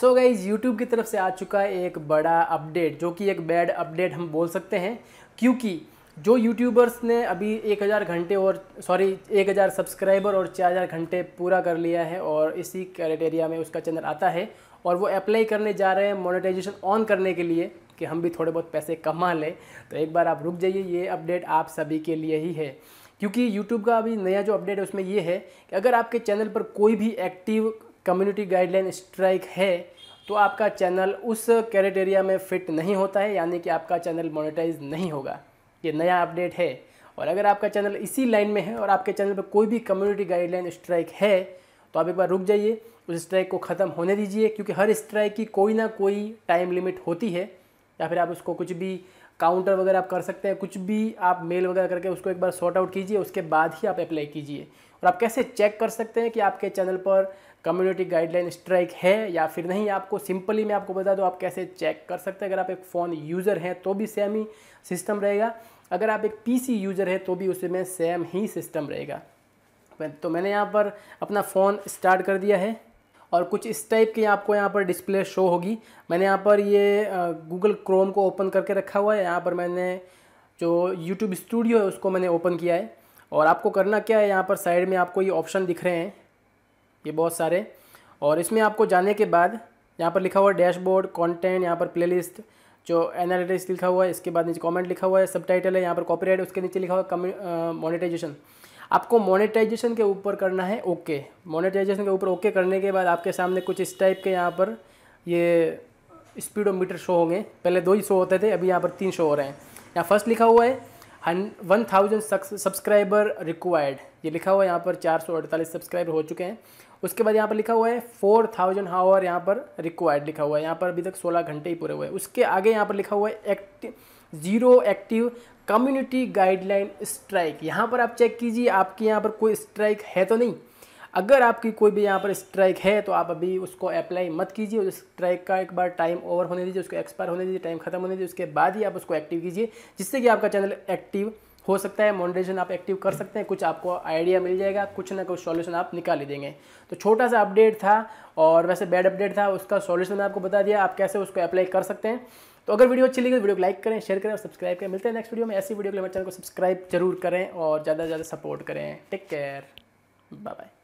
so guys YouTube की तरफ से आ चुका है एक बड़ा अपडेट जो कि एक बैड अपडेट हम बोल सकते हैं क्योंकि जो यूट्यूबर्स ने अभी 1000 घंटे और सॉरी 1000 सब्सक्राइबर और 4000 घंटे पूरा कर लिया है और इसी क्राइटेरिया में उसका चैनल आता है और वो अप्लाई करने जा रहे हैं मोनेटाइजेशन ऑन करने के लिए कि हम भी थोड़े बहुत पैसे कमा लें तो एक बार आप रुक जाइए ये अपडेट आप सभी के लिए ही है क्योंकि YouTube का अभी नया जो अपडेट है उसमें ये है कि अगर आपके चैनल पर कोई भी एक्टिव कम्युनिटी गाइडलाइन स्ट्राइक है तो आपका चैनल उस क्राइटेरिया में फिट नहीं होता है यानी कि आपका चैनल मोनेटाइज नहीं होगा ये नया अपडेट है और अगर आपका चैनल इसी लाइन में है और आपके चैनल पर कोई भी कम्युनिटी गाइडलाइन स्ट्राइक है तो आप एक बार रुक जाइए उस स्ट्राइक को ख़त्म होने दीजिए क्योंकि हर स्ट्राइक की कोई ना कोई टाइम लिमिट होती है या फिर आप उसको कुछ भी काउंटर वगैरह आप कर सकते हैं कुछ भी आप मेल वगैरह करके उसको एक बार सॉर्ट आउट कीजिए उसके बाद ही आप अप्लाई कीजिए और आप कैसे चेक कर सकते हैं कि आपके चैनल पर कम्युनिटी गाइडलाइन स्ट्राइक है या फिर नहीं आपको सिंपली मैं आपको बता दूँ आप कैसे चेक कर सकते हैं अगर आप एक फ़ोन यूज़र हैं तो भी सेम ही सिस्टम रहेगा अगर आप एक पीसी यूज़र हैं तो भी उसमें सेम ही सिस्टम रहेगा तो मैंने यहाँ पर अपना फ़ोन स्टार्ट कर दिया है और कुछ इस टाइप की आपको यहाँ पर डिस्प्ले शो होगी मैंने यहाँ पर ये गूगल क्रोम को ओपन करके रखा हुआ है यहाँ पर मैंने जो यूट्यूब स्टूडियो है उसको मैंने ओपन किया है और आपको करना क्या है यहाँ पर साइड में आपको ये ऑप्शन दिख रहे हैं ये बहुत सारे और इसमें आपको जाने के बाद यहाँ पर लिखा हुआ डैशबोर्ड कंटेंट यहाँ पर प्लेलिस्ट जो एनालिटिक्स लिखा हुआ है इसके बाद नीचे कमेंट लिखा हुआ है सब टाइटल है यहाँ पर कॉपीराइट उसके नीचे लिखा हुआ है मोनेटाइजेशन आपको मोनेटाइजेशन के ऊपर करना है ओके मोनेटाइजेशन के ऊपर ओके करने के बाद आपके सामने कुछ इस टाइप के यहाँ पर ये स्पीडोमीटर शो होंगे पहले दो ही शो होते थे अभी यहाँ पर तीन शो हो रहे हैं यहाँ फर्स्ट लिखा हुआ है वन थाउजेंड सब्सक्राइबर रिक्वायर्ड ये लिखा हुआ है यहाँ पर चार सौ अड़तालीस सब्सक्राइबर हो चुके हैं उसके बाद यहाँ पर लिखा हुआ है फोर थाउजेंड हावर यहाँ पर रिक्वायर्ड लिखा हुआ है यहाँ पर अभी तक सोलह घंटे ही पूरे हुए हैं उसके आगे यहाँ पर लिखा हुआ है active zero active community guideline strike यहाँ पर आप चेक कीजिए आपके यहाँ पर कोई स्ट्राइक है तो नहीं अगर आपकी कोई भी यहाँ पर स्ट्राइक है तो आप अभी उसको अप्लाई मत कीजिए उस स्ट्राइक का एक बार टाइम ओवर होने दीजिए उसको एक्सपायर होने दीजिए टाइम खत्म होने दीजिए उसके बाद ही आप उसको एक्टिव कीजिए जिससे कि आपका चैनल एक्टिव हो सकता है मॉनिटाइजेशन आप एक्टिव कर सकते हैं कुछ आपको आइडिया मिल जाएगा कुछ ना कुछ सॉल्यूशन आप निकाल ही देंगे तो छोटा सा अपडेट था और वैसे बैड अपडेट था उसका सॉल्यूशन मैं आपको बता दिया आप कैसे उसको अप्लाई कर सकते हैं तो अगर वीडियो अच्छी लगी तो वीडियो को लाइक करें शेयर करें और सब्सक्राइब करें मिलते हैं नेक्स्ट वीडियो में ऐसी वीडियो के लिए हमारे चैनल को सब्सक्राइब जरूर करें और ज़्यादा से ज़्यादा सपोर्ट करें टेक केयर बाय बाय